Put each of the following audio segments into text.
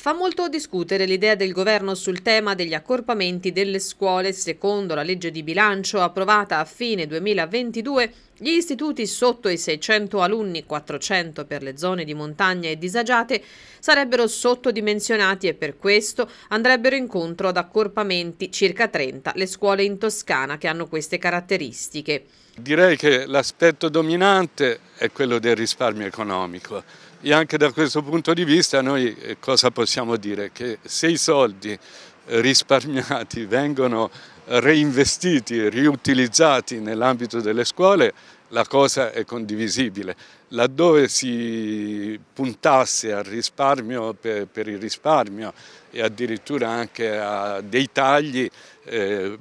Fa molto discutere l'idea del governo sul tema degli accorpamenti delle scuole. Secondo la legge di bilancio approvata a fine 2022, gli istituti sotto i 600 alunni, 400 per le zone di montagna e disagiate, sarebbero sottodimensionati e per questo andrebbero incontro ad accorpamenti, circa 30 le scuole in Toscana che hanno queste caratteristiche. Direi che l'aspetto dominante è quello del risparmio economico e anche da questo punto di vista noi eh, cosa possiamo dire? Che se i soldi eh, risparmiati vengono reinvestiti, riutilizzati nell'ambito delle scuole, la cosa è condivisibile. Laddove si puntasse al risparmio per, per il risparmio e addirittura anche a dei tagli eh,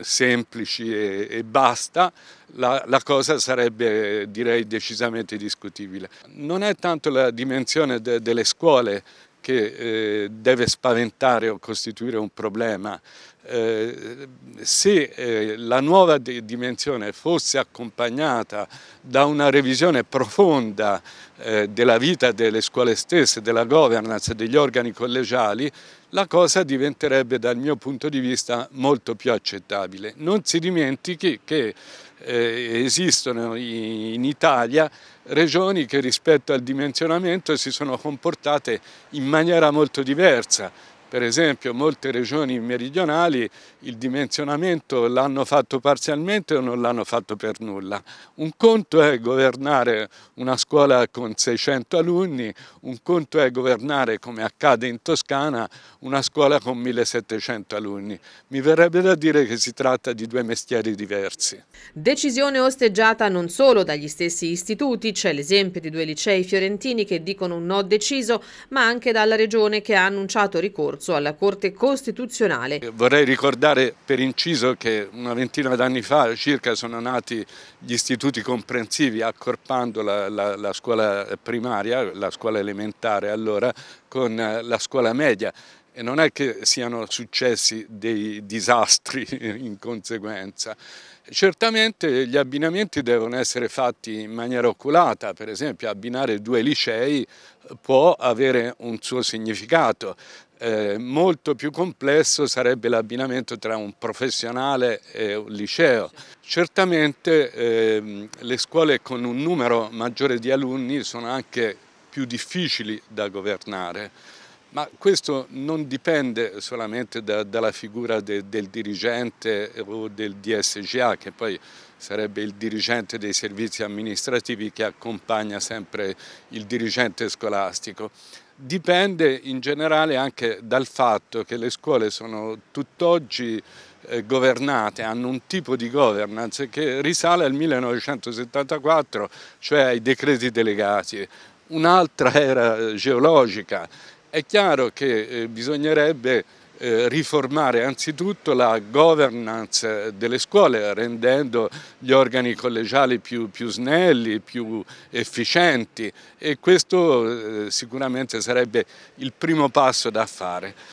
semplici e, e basta, la, la, cosa sarebbe direi decisamente discutibile. Non è tanto la dimensione de, delle scuole che eh, deve spaventare o costituire un problema. Eh, se eh, la nuova di dimensione fosse accompagnata da una revisione profonda eh, della vita delle scuole stesse, della governance, degli organi collegiali, la cosa diventerebbe dal mio punto di vista molto più accettabile. Non si dimentichi che eh, esistono in Italia regioni che rispetto al dimensionamento si sono comportate in maniera molto diversa per esempio molte regioni meridionali il dimensionamento l'hanno fatto parzialmente o non l'hanno fatto per nulla. Un conto è governare una scuola con 600 alunni, un conto è governare, come accade in Toscana, una scuola con 1700 alunni. Mi verrebbe da dire che si tratta di due mestieri diversi. Decisione osteggiata non solo dagli stessi istituti, c'è l'esempio di due licei fiorentini che dicono un no deciso, ma anche dalla regione che ha annunciato ricorso ricorso alla Corte Costituzionale. Vorrei ricordare per inciso che una ventina d'anni fa circa sono nati gli istituti comprensivi accorpando la, la, la scuola primaria, la scuola elementare allora, con eh, la scuola media e non è che siano successi dei disastri in conseguenza. Certamente gli abbinamenti devono essere fatti in maniera oculata, per esempio abbinare due licei può avere un suo significato, eh, molto più complesso sarebbe l'abbinamento tra un professionale e un liceo. Certamente eh, le scuole con un numero maggiore di alunni sono anche più difficili da governare. Ma questo non dipende solamente da, dalla figura de, del dirigente o del DSGA, che poi sarebbe il dirigente dei servizi amministrativi che accompagna sempre il dirigente scolastico. Dipende in generale anche dal fatto che le scuole sono tutt'oggi eh, governate, hanno un tipo di governance che risale al 1974, cioè ai decreti delegati. Un'altra era eh, geologica è chiaro che eh, bisognerebbe eh, riformare anzitutto la governance eh, delle scuole rendendo gli organi collegiali più, più snelli, più efficienti e questo sicuramente sarebbe il primo passo da fare.